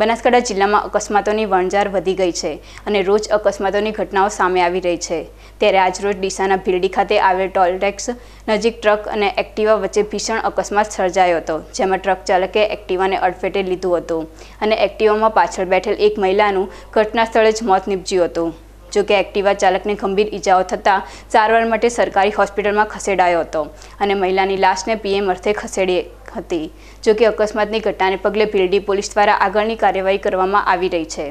બનાસકાંઠા જિલ્લામાં અકસ્માતોની વણઝાર વધી ગઈ છે અને રોજ અકસ્માતોની ઘટનાઓ સામે આવી રહી છે ત્યારે આજરોજ ડીસાના ભીરડી ખાતે આવેલ ટોલટેક્સ નજીક ટ્રક અને એક્ટિવા વચ્ચે ભીષણ અકસ્માત સર્જાયો હતો જેમાં ટ્રક ચાલકે એક્ટિવાને અડફેટે લીધું હતું અને એક્ટિવામાં પાછળ બેઠેલ એક મહિલાનું ઘટના સ્થળે જ મોત નીપજ્યું હતું જોકે એક્ટિવા ચાલકને ગંભીર ઇજાઓ થતાં સારવાર માટે સરકારી હોસ્પિટલમાં ખસેડાયો હતો અને મહિલાની લાશને પીએમ અર્થે ખસેડી હતી જોકે અકસ્માતની ઘટનાને પગલે ભીલડી પોલીસ દ્વારા આગળની કાર્યવાહી કરવામાં આવી રહી છે